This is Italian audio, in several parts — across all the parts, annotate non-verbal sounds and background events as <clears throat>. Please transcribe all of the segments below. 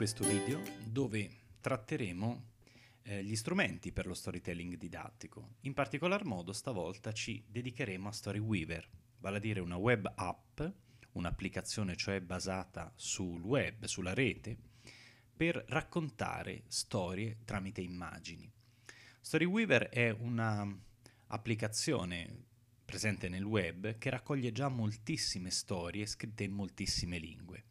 questo video dove tratteremo eh, gli strumenti per lo storytelling didattico. In particolar modo stavolta ci dedicheremo a Storyweaver, vale a dire una web app, un'applicazione cioè basata sul web, sulla rete, per raccontare storie tramite immagini. Storyweaver è un'applicazione presente nel web che raccoglie già moltissime storie scritte in moltissime lingue.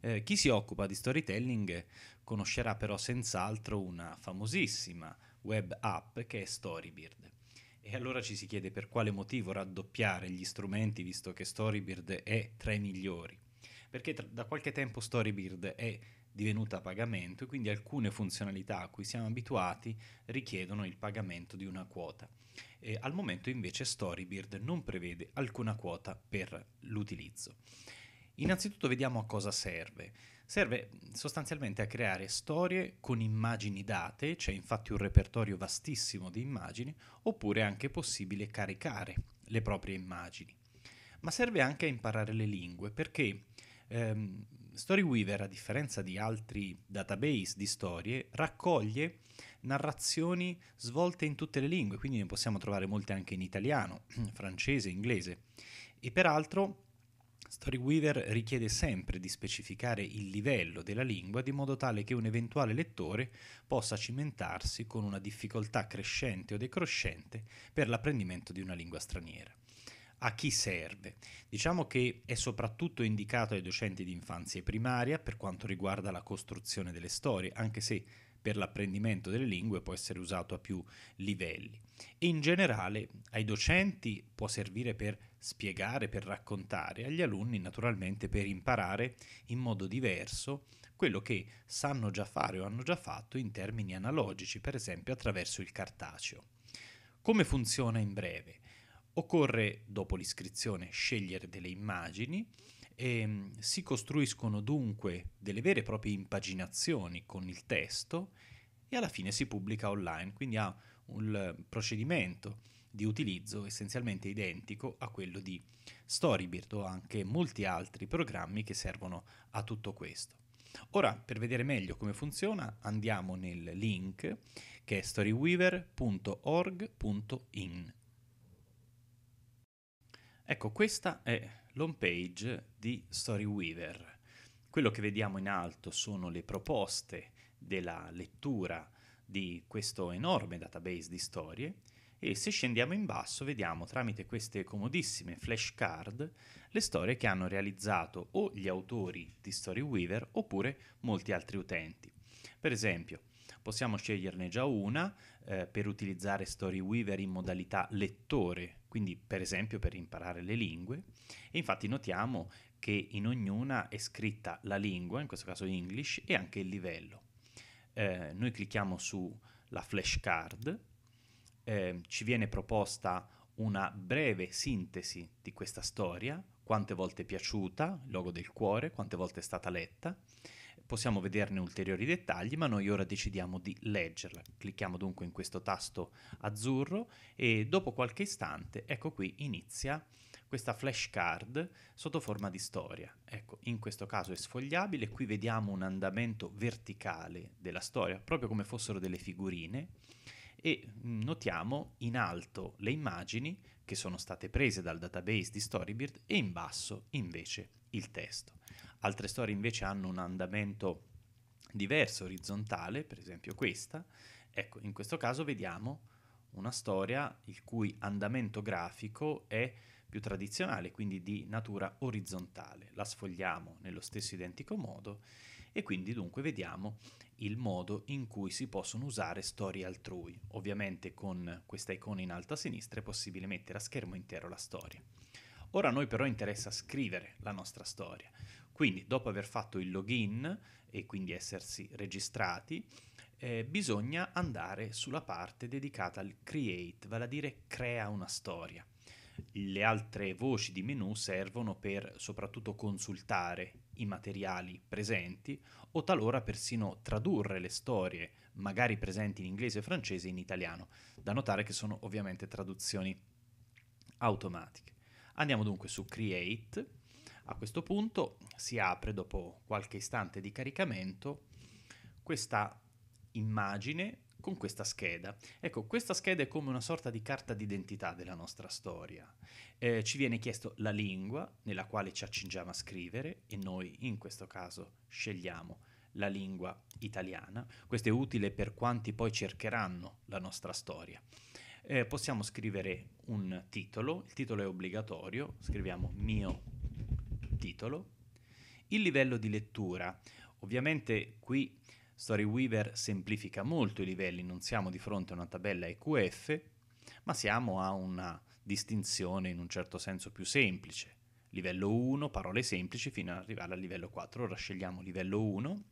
Eh, chi si occupa di storytelling conoscerà però senz'altro una famosissima web app che è Storybird. E allora ci si chiede per quale motivo raddoppiare gli strumenti visto che Storybird è tra i migliori. Perché tra- da qualche tempo Storybird è divenuta a pagamento e quindi alcune funzionalità a cui siamo abituati richiedono il pagamento di una quota. E al momento invece Storybird non prevede alcuna quota per l'utilizzo. Innanzitutto vediamo a cosa serve. Serve sostanzialmente a creare storie con immagini date, c'è cioè infatti un repertorio vastissimo di immagini, oppure è anche possibile caricare le proprie immagini. Ma serve anche a imparare le lingue perché ehm, Storyweaver, a differenza di altri database di storie, raccoglie narrazioni svolte in tutte le lingue, quindi ne possiamo trovare molte anche in italiano, <clears throat> francese, inglese. E peraltro Storyweaver richiede sempre di specificare il livello della lingua di modo tale che un eventuale lettore possa cimentarsi con una difficoltà crescente o decrescente per l'apprendimento di una lingua straniera. A chi serve? Diciamo che è soprattutto indicato ai docenti di infanzia e primaria per quanto riguarda la costruzione delle storie, anche se per l'apprendimento delle lingue può essere usato a più livelli. E in generale ai docenti può servire per spiegare, per raccontare, agli alunni naturalmente per imparare in modo diverso quello che sanno già fare o hanno già fatto in termini analogici, per esempio attraverso il cartaceo. Come funziona in breve? Occorre, dopo l'iscrizione, scegliere delle immagini e ehm, si costruiscono dunque delle vere e proprie impaginazioni con il testo e alla fine si pubblica online, quindi ha un eh, procedimento di utilizzo essenzialmente identico a quello di Storybird o anche molti altri programmi che servono a tutto questo. Ora, per vedere meglio come funziona, andiamo nel link che è storyweaver.org.in. Ecco, questa è l'home page di Storyweaver. Quello che vediamo in alto sono le proposte della lettura di questo enorme database di storie e se scendiamo in basso vediamo tramite queste comodissime flashcard le storie che hanno realizzato o gli autori di Storyweaver oppure molti altri utenti. Per esempio, possiamo sceglierne già una eh, per utilizzare Storyweaver in modalità lettore quindi per esempio per imparare le lingue, e infatti notiamo che in ognuna è scritta la lingua, in questo caso English, e anche il livello. Eh, noi clicchiamo sulla flashcard, eh, ci viene proposta una breve sintesi di questa storia, quante volte è piaciuta, il logo del cuore, quante volte è stata letta, possiamo vederne ulteriori dettagli, ma noi ora decidiamo di leggerla. Clicchiamo dunque in questo tasto azzurro e dopo qualche istante, ecco qui, inizia questa flashcard sotto forma di storia. Ecco, in questo caso è sfogliabile, qui vediamo un andamento verticale della storia, proprio come fossero delle figurine, e mm, notiamo in alto le immagini che sono state prese dal database di Storybird e in basso invece il testo. Altre storie invece hanno un andamento diverso, orizzontale, per esempio questa. Ecco, in questo caso vediamo una storia il cui andamento grafico è più tradizionale, quindi di natura orizzontale. La sfogliamo nello stesso identico modo e quindi dunque vediamo il modo in cui si possono usare storie altrui. Ovviamente con questa icona in alto a sinistra è possibile mettere a schermo intero la storia. Ora a noi però interessa scrivere la nostra storia. Quindi dopo aver fatto il login e quindi essersi registrati, eh, bisogna andare sulla parte dedicata al create, vale a dire crea una storia. Le altre voci di menu servono per soprattutto consultare i materiali presenti o talora persino tradurre le storie, magari presenti in inglese, e francese in italiano. Da notare che sono ovviamente traduzioni automatiche. Andiamo dunque su Create. A questo punto si apre dopo qualche istante di caricamento questa immagine con questa scheda. Ecco, questa scheda è come una sorta di carta d'identità della nostra storia. Eh, ci viene chiesto la lingua nella quale ci accingiamo a scrivere e noi in questo caso scegliamo la lingua italiana. Questo è utile per quanti poi cercheranno la nostra storia eh, possiamo scrivere un titolo, il titolo è obbligatorio, scriviamo mio titolo, il livello di lettura, ovviamente qui Storyweaver semplifica molto i livelli, non siamo di fronte a una tabella EQF, ma siamo a una distinzione in un certo senso più semplice. Livello 1, parole semplici, fino ad arrivare al livello 4. Ora scegliamo livello 1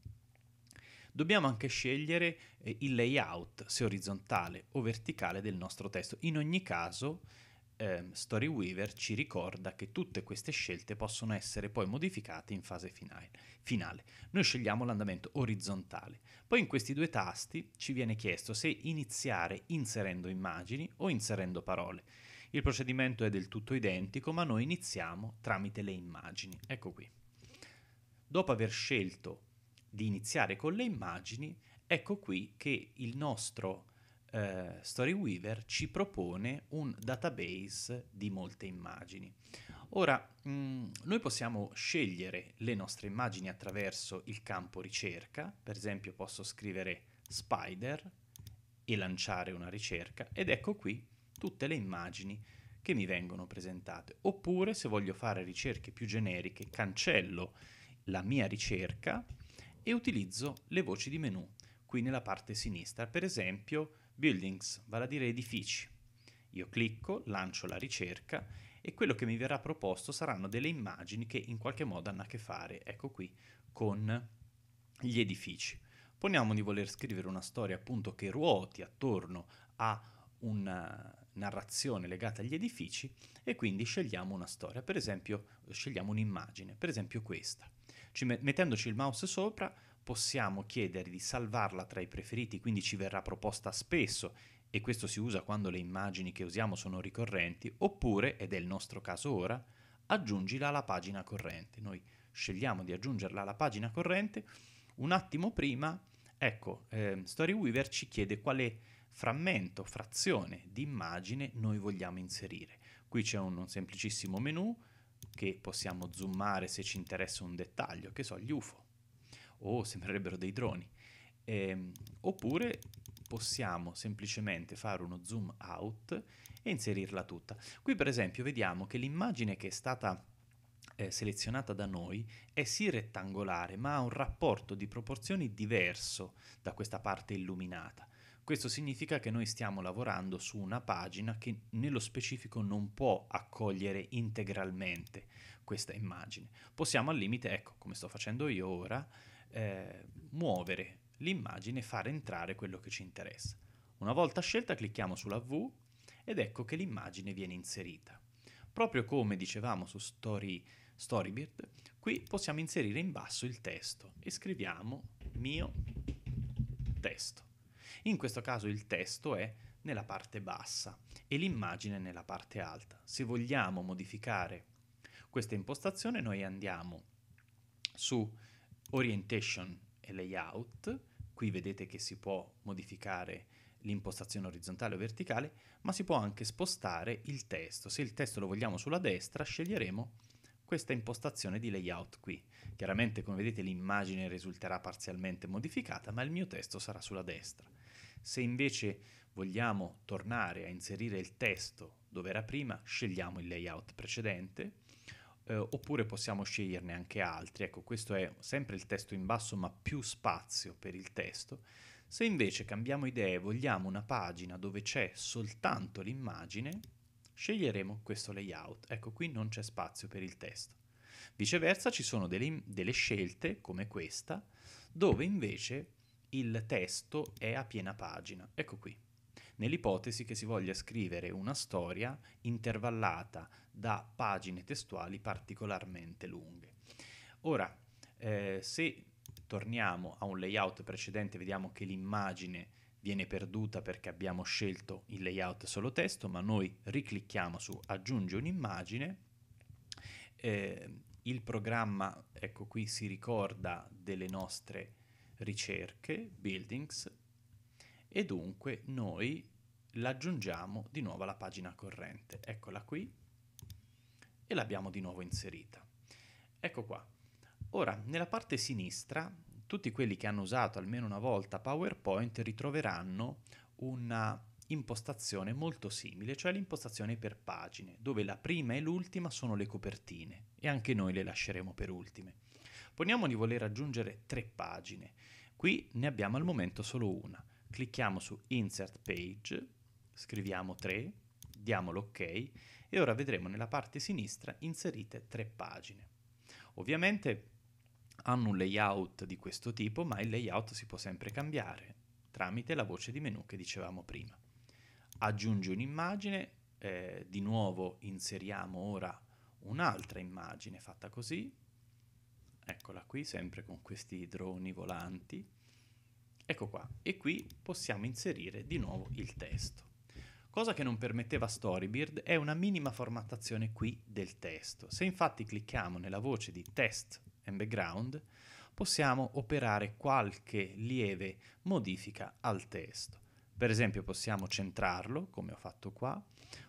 dobbiamo anche scegliere eh, il layout, se orizzontale o verticale, del nostro testo. In ogni caso, eh, Storyweaver ci ricorda che tutte queste scelte possono essere poi modificate in fase finale. finale. Noi scegliamo l'andamento orizzontale. Poi in questi due tasti ci viene chiesto se iniziare inserendo immagini o inserendo parole. Il procedimento è del tutto identico, ma noi iniziamo tramite le immagini. Ecco qui. Dopo aver scelto di iniziare con le immagini, ecco qui che il nostro eh, Storyweaver ci propone un database di molte immagini. Ora, mh, mm, noi possiamo scegliere le nostre immagini attraverso il campo ricerca, per esempio posso scrivere spider e lanciare una ricerca ed ecco qui tutte le immagini che mi vengono presentate. Oppure se voglio fare ricerche più generiche, cancello la mia ricerca e utilizzo le voci di menu qui nella parte sinistra, per esempio buildings, vale a dire edifici. Io clicco, lancio la ricerca e quello che mi verrà proposto saranno delle immagini che in qualche modo hanno a che fare, ecco qui, con gli edifici. Poniamo di voler scrivere una storia appunto che ruoti attorno a una narrazione legata agli edifici e quindi scegliamo una storia, per esempio scegliamo un'immagine, per esempio questa mettendoci il mouse sopra possiamo chiedere di salvarla tra i preferiti, quindi ci verrà proposta spesso e questo si usa quando le immagini che usiamo sono ricorrenti, oppure, ed è il nostro caso ora, aggiungila alla pagina corrente. Noi scegliamo di aggiungerla alla pagina corrente. Un attimo prima, ecco, eh, Storyweaver ci chiede quale frammento, frazione di immagine noi vogliamo inserire. Qui c'è un, un semplicissimo menu, che possiamo zoomare se ci interessa un dettaglio, che so, gli UFO, o sembrerebbero dei droni, eh, oppure possiamo semplicemente fare uno zoom out e inserirla tutta. Qui per esempio vediamo che l'immagine che è stata eh, selezionata da noi è sì rettangolare, ma ha un rapporto di proporzioni diverso da questa parte illuminata. Questo significa che noi stiamo lavorando su una pagina che nello specifico non può accogliere integralmente questa immagine. Possiamo al limite, ecco, come sto facendo io ora, eh, muovere l'immagine e far entrare quello che ci interessa. Una volta scelta clicchiamo sulla V ed ecco che l'immagine viene inserita. Proprio come dicevamo su Story, Storybird, qui possiamo inserire in basso il testo e scriviamo mio testo. In questo caso il testo è nella parte bassa e l'immagine nella parte alta. Se vogliamo modificare questa impostazione noi andiamo su Orientation e Layout, qui vedete che si può modificare l'impostazione orizzontale o verticale, ma si può anche spostare il testo. Se il testo lo vogliamo sulla destra sceglieremo questa impostazione di layout qui. Chiaramente come vedete l'immagine risulterà parzialmente modificata ma il mio testo sarà sulla destra. Se invece vogliamo tornare a inserire il testo dove era prima scegliamo il layout precedente eh, oppure possiamo sceglierne anche altri. Ecco questo è sempre il testo in basso ma più spazio per il testo. Se invece cambiamo idea e vogliamo una pagina dove c'è soltanto l'immagine sceglieremo questo layout. Ecco, qui non c'è spazio per il testo. Viceversa ci sono delle, delle scelte come questa dove invece il testo è a piena pagina. Ecco qui. Nell'ipotesi che si voglia scrivere una storia intervallata da pagine testuali particolarmente lunghe. Ora, eh, se torniamo a un layout precedente, vediamo che l'immagine viene perduta perché abbiamo scelto il layout solo testo, ma noi riclicchiamo su aggiungi un'immagine, eh, il programma, ecco qui, si ricorda delle nostre ricerche, buildings, e dunque noi l'aggiungiamo di nuovo alla pagina corrente. Eccola qui e l'abbiamo di nuovo inserita. Ecco qua. Ora, nella parte sinistra tutti quelli che hanno usato almeno una volta PowerPoint ritroveranno una impostazione molto simile, cioè l'impostazione per pagine, dove la prima e l'ultima sono le copertine e anche noi le lasceremo per ultime. Poniamo di voler aggiungere tre pagine. Qui ne abbiamo al momento solo una. Clicchiamo su Insert Page, scriviamo 3, diamo l'ok e ora vedremo nella parte sinistra inserite tre pagine. Ovviamente hanno un layout di questo tipo, ma il layout si può sempre cambiare tramite la voce di menu che dicevamo prima. Aggiungi un'immagine, eh, di nuovo inseriamo ora un'altra immagine fatta così, eccola qui, sempre con questi droni volanti, ecco qua, e qui possiamo inserire di nuovo il testo. Cosa che non permetteva Storybeard è una minima formattazione qui del testo. Se infatti clicchiamo nella voce di test and background, possiamo operare qualche lieve modifica al testo. Per esempio possiamo centrarlo, come ho fatto qua,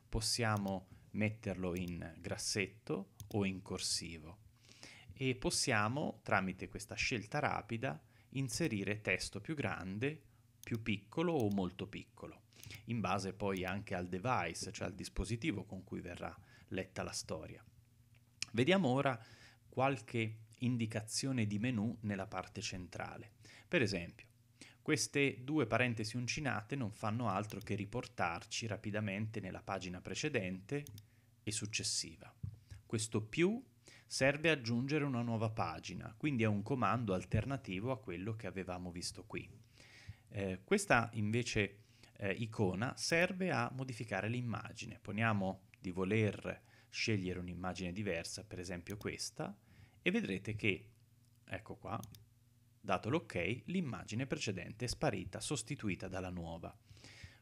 possiamo metterlo in grassetto o in corsivo e possiamo, tramite questa scelta rapida, inserire testo più grande, più piccolo o molto piccolo, in base poi anche al device, cioè al dispositivo con cui verrà letta la storia. Vediamo ora qualche indicazione di menu nella parte centrale. Per esempio, queste due parentesi uncinate non fanno altro che riportarci rapidamente nella pagina precedente e successiva. Questo più serve aggiungere una nuova pagina, quindi è un comando alternativo a quello che avevamo visto qui. Eh, questa invece eh, icona serve a modificare l'immagine. Poniamo di voler scegliere un'immagine diversa, per esempio questa, e vedrete che, ecco qua, dato l'ok, l'immagine precedente è sparita, sostituita dalla nuova.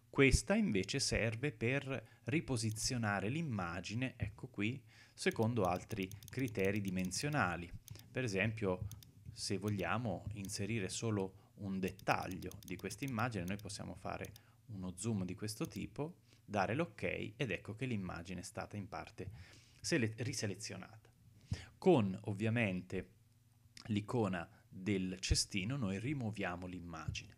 Questa invece serve per riposizionare l'immagine, ecco qui, secondo altri criteri dimensionali. Per esempio, se vogliamo inserire solo un dettaglio di questa immagine, noi possiamo fare uno zoom di questo tipo, dare l'ok ed ecco che l'immagine è stata in parte riselezionata con ovviamente l'icona del cestino noi rimuoviamo l'immagine.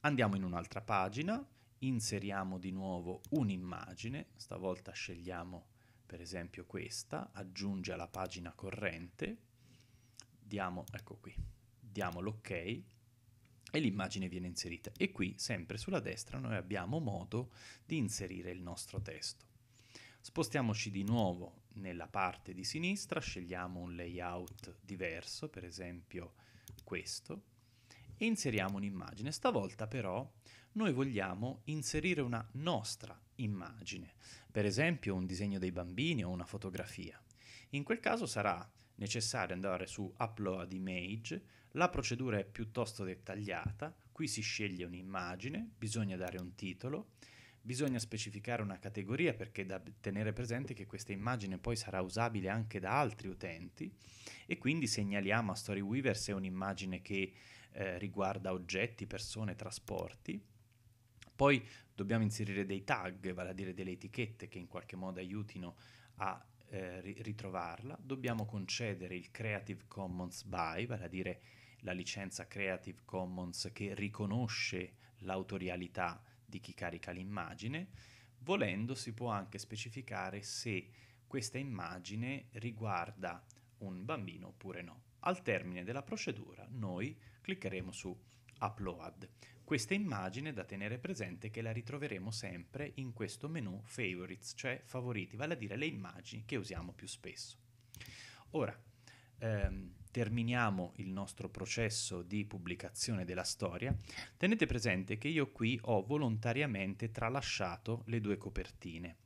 Andiamo in un'altra pagina, inseriamo di nuovo un'immagine, stavolta scegliamo per esempio questa, aggiunge alla pagina corrente, diamo, ecco qui, diamo l'ok e l'immagine viene inserita. E qui, sempre sulla destra, noi abbiamo modo di inserire il nostro testo. Spostiamoci di nuovo nella parte di sinistra scegliamo un layout diverso, per esempio questo, e inseriamo un'immagine. Stavolta però noi vogliamo inserire una nostra immagine, per esempio un disegno dei bambini o una fotografia. In quel caso sarà necessario andare su Upload Image, la procedura è piuttosto dettagliata, qui si sceglie un'immagine, bisogna dare un titolo, Bisogna specificare una categoria perché è da tenere presente che questa immagine poi sarà usabile anche da altri utenti e quindi segnaliamo a Storyweaver se è un'immagine che eh, riguarda oggetti, persone, trasporti. Poi dobbiamo inserire dei tag, vale a dire delle etichette che in qualche modo aiutino a eh, ritrovarla. Dobbiamo concedere il Creative Commons by, vale a dire la licenza Creative Commons che riconosce l'autorialità di chi carica l'immagine, volendo si può anche specificare se questa immagine riguarda un bambino oppure no. Al termine della procedura noi cliccheremo su Upload. Questa immagine da tenere presente che la ritroveremo sempre in questo menu Favorites, cioè favoriti, vale a dire le immagini che usiamo più spesso. Ora, ehm, terminiamo il nostro processo di pubblicazione della storia, tenete presente che io qui ho volontariamente tralasciato le due copertine.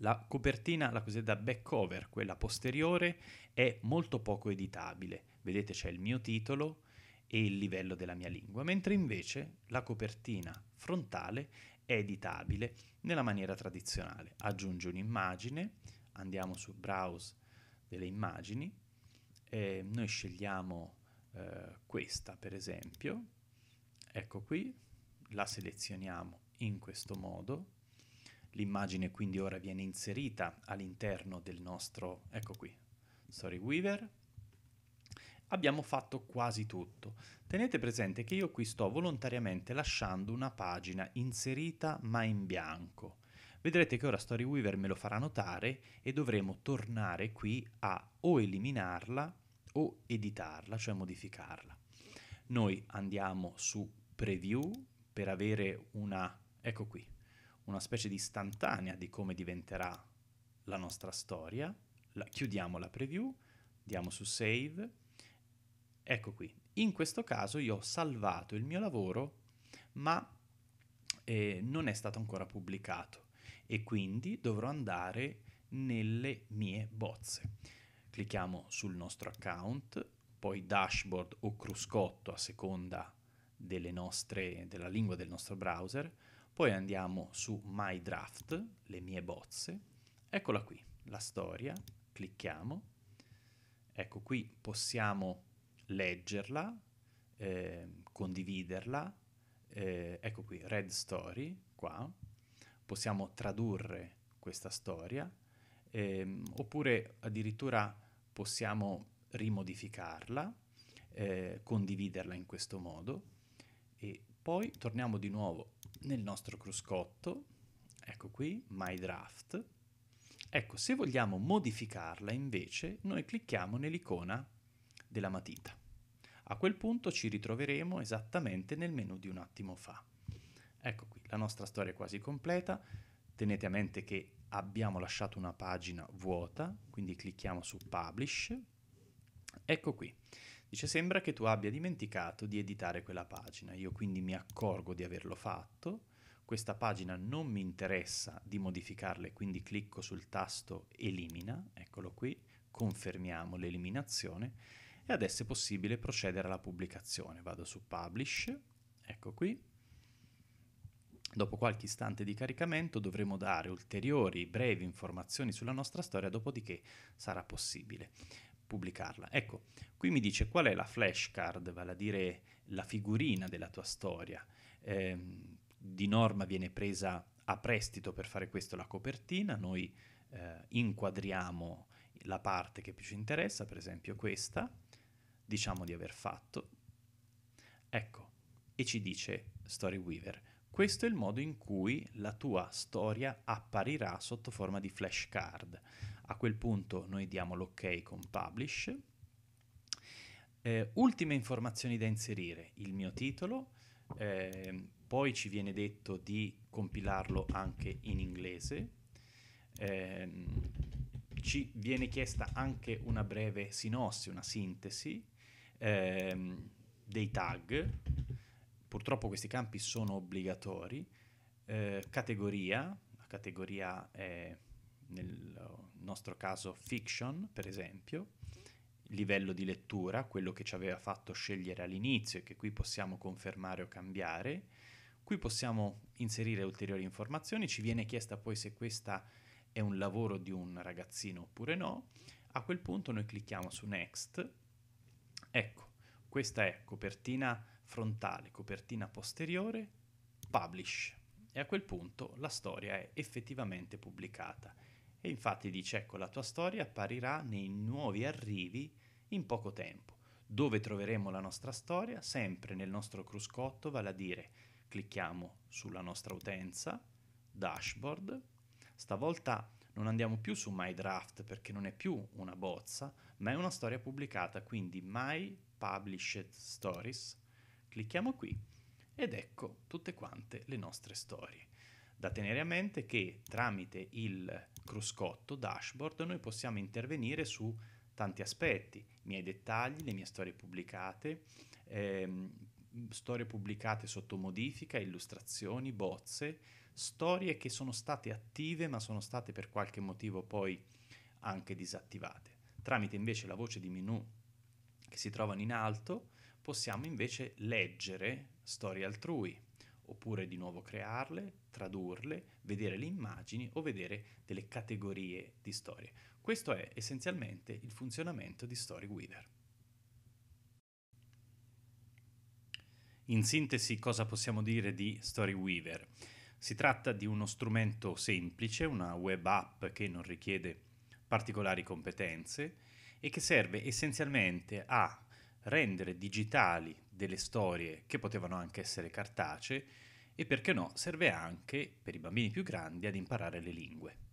La copertina, la cosiddetta back cover, quella posteriore, è molto poco editabile. Vedete c'è il mio titolo e il livello della mia lingua, mentre invece la copertina frontale è editabile nella maniera tradizionale. Aggiungi un'immagine, andiamo su Browse delle immagini, eh, noi scegliamo eh, questa per esempio, ecco qui, la selezioniamo in questo modo, l'immagine quindi ora viene inserita all'interno del nostro, ecco qui, Storyweaver, abbiamo fatto quasi tutto. Tenete presente che io qui sto volontariamente lasciando una pagina inserita ma in bianco. Vedrete che ora Storyweaver me lo farà notare e dovremo tornare qui a o eliminarla o editarla, cioè modificarla. Noi andiamo su preview per avere una, ecco qui, una specie di istantanea di come diventerà la nostra storia. La, chiudiamo la preview, diamo su save, ecco qui. In questo caso io ho salvato il mio lavoro, ma eh, non è stato ancora pubblicato e quindi dovrò andare nelle mie bozze. Clicchiamo sul nostro account, poi dashboard o cruscotto a seconda nostre, della lingua del nostro browser, poi andiamo su My Draft, le mie bozze, eccola qui, la storia, clicchiamo, ecco qui possiamo leggerla, eh, condividerla, eh, ecco qui Red Story, qua, possiamo tradurre questa storia, ehm, oppure addirittura possiamo rimodificarla, eh, condividerla in questo modo e poi torniamo di nuovo nel nostro cruscotto, ecco qui, My Draft. Ecco, se vogliamo modificarla invece, noi clicchiamo nell'icona della matita. A quel punto ci ritroveremo esattamente nel menu di un attimo fa. Ecco qui, la nostra storia è quasi completa. Tenete a mente che abbiamo lasciato una pagina vuota, quindi clicchiamo su Publish. Ecco qui. Dice sembra che tu abbia dimenticato di editare quella pagina. Io quindi mi accorgo di averlo fatto. Questa pagina non mi interessa di modificarla quindi clicco sul tasto elimina, eccolo qui, confermiamo l'eliminazione e adesso è possibile procedere alla pubblicazione. Vado su Publish, ecco qui, Dopo qualche istante di caricamento dovremo dare ulteriori brevi informazioni sulla nostra storia, dopodiché sarà possibile pubblicarla. Ecco, qui mi dice qual è la flashcard, vale a dire la figurina della tua storia. Eh, di norma viene presa a prestito per fare questo la copertina, noi eh, inquadriamo la parte che più ci interessa, per esempio questa, diciamo di aver fatto, ecco, e ci dice Story Weaver questo è il modo in cui la tua storia apparirà sotto forma di flashcard. A quel punto noi diamo l'ok con publish. Eh, ultime informazioni da inserire, il mio titolo, eh, poi ci viene detto di compilarlo anche in inglese, eh, ci viene chiesta anche una breve sinossi, una sintesi, ehm, dei tag, purtroppo questi campi sono obbligatori, eh, categoria, la categoria è nel nostro caso fiction per esempio, livello di lettura, quello che ci aveva fatto scegliere all'inizio e che qui possiamo confermare o cambiare, qui possiamo inserire ulteriori informazioni, ci viene chiesta poi se questa è un lavoro di un ragazzino oppure no, a quel punto noi clicchiamo su next, ecco, questa è copertina frontale, copertina posteriore, publish. E a quel punto la storia è effettivamente pubblicata. E infatti dice, ecco, la tua storia apparirà nei nuovi arrivi in poco tempo. Dove troveremo la nostra storia? Sempre nel nostro cruscotto, vale a dire clicchiamo sulla nostra utenza, dashboard. Stavolta non andiamo più su My Draft perché non è più una bozza, ma è una storia pubblicata, quindi My Published Stories Clicchiamo qui ed ecco tutte quante le nostre storie. Da tenere a mente che tramite il cruscotto dashboard noi possiamo intervenire su tanti aspetti, i miei dettagli, le mie storie pubblicate, ehm, storie pubblicate sotto modifica, illustrazioni, bozze, storie che sono state attive ma sono state per qualche motivo poi anche disattivate. Tramite invece la voce di menu che si trovano in alto possiamo invece leggere storie altrui, oppure di nuovo crearle, tradurle, vedere le immagini o vedere delle categorie di storie. Questo è essenzialmente il funzionamento di StoryWeaver. In sintesi, cosa possiamo dire di StoryWeaver? Si tratta di uno strumento semplice, una web app che non richiede particolari competenze e che serve essenzialmente a rendere digitali delle storie che potevano anche essere cartacee e perché no, serve anche per i bambini più grandi ad imparare le lingue.